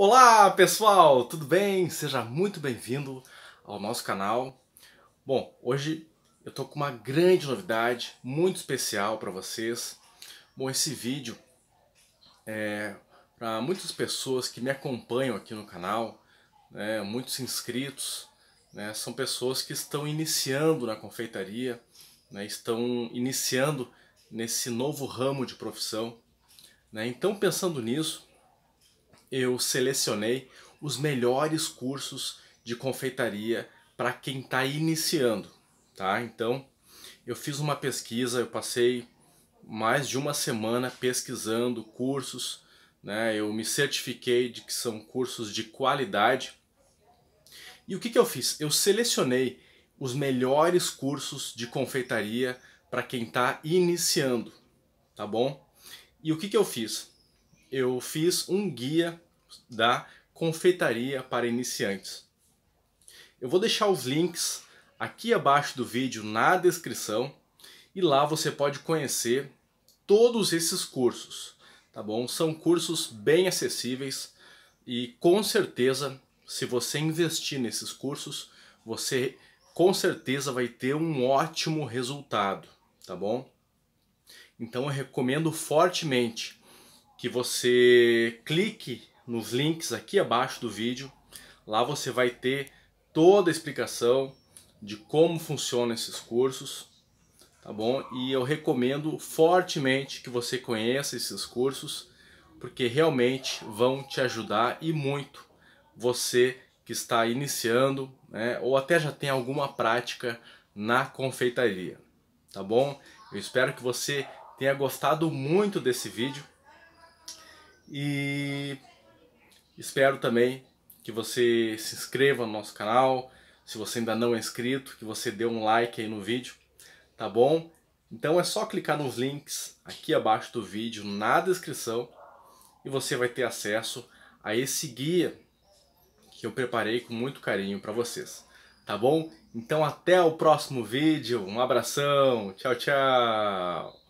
Olá pessoal, tudo bem? Seja muito bem-vindo ao nosso canal. Bom, hoje eu tô com uma grande novidade, muito especial para vocês. Bom, esse vídeo é para muitas pessoas que me acompanham aqui no canal, né, muitos inscritos, né, são pessoas que estão iniciando na confeitaria, né, estão iniciando nesse novo ramo de profissão. Né. Então, pensando nisso, eu selecionei os melhores cursos de confeitaria para quem está iniciando, tá? Então, eu fiz uma pesquisa, eu passei mais de uma semana pesquisando cursos, né? Eu me certifiquei de que são cursos de qualidade. E o que, que eu fiz? Eu selecionei os melhores cursos de confeitaria para quem está iniciando, tá bom? E o que, que eu fiz? eu fiz um guia da confeitaria para iniciantes. Eu vou deixar os links aqui abaixo do vídeo na descrição e lá você pode conhecer todos esses cursos, tá bom? São cursos bem acessíveis e com certeza, se você investir nesses cursos, você com certeza vai ter um ótimo resultado, tá bom? Então eu recomendo fortemente que você clique nos links aqui abaixo do vídeo. Lá você vai ter toda a explicação de como funcionam esses cursos, tá bom? E eu recomendo fortemente que você conheça esses cursos, porque realmente vão te ajudar e muito você que está iniciando, né, ou até já tem alguma prática na confeitaria, tá bom? Eu espero que você tenha gostado muito desse vídeo. E espero também que você se inscreva no nosso canal. Se você ainda não é inscrito, que você dê um like aí no vídeo, tá bom? Então é só clicar nos links aqui abaixo do vídeo, na descrição, e você vai ter acesso a esse guia que eu preparei com muito carinho para vocês, tá bom? Então até o próximo vídeo, um abração, tchau, tchau!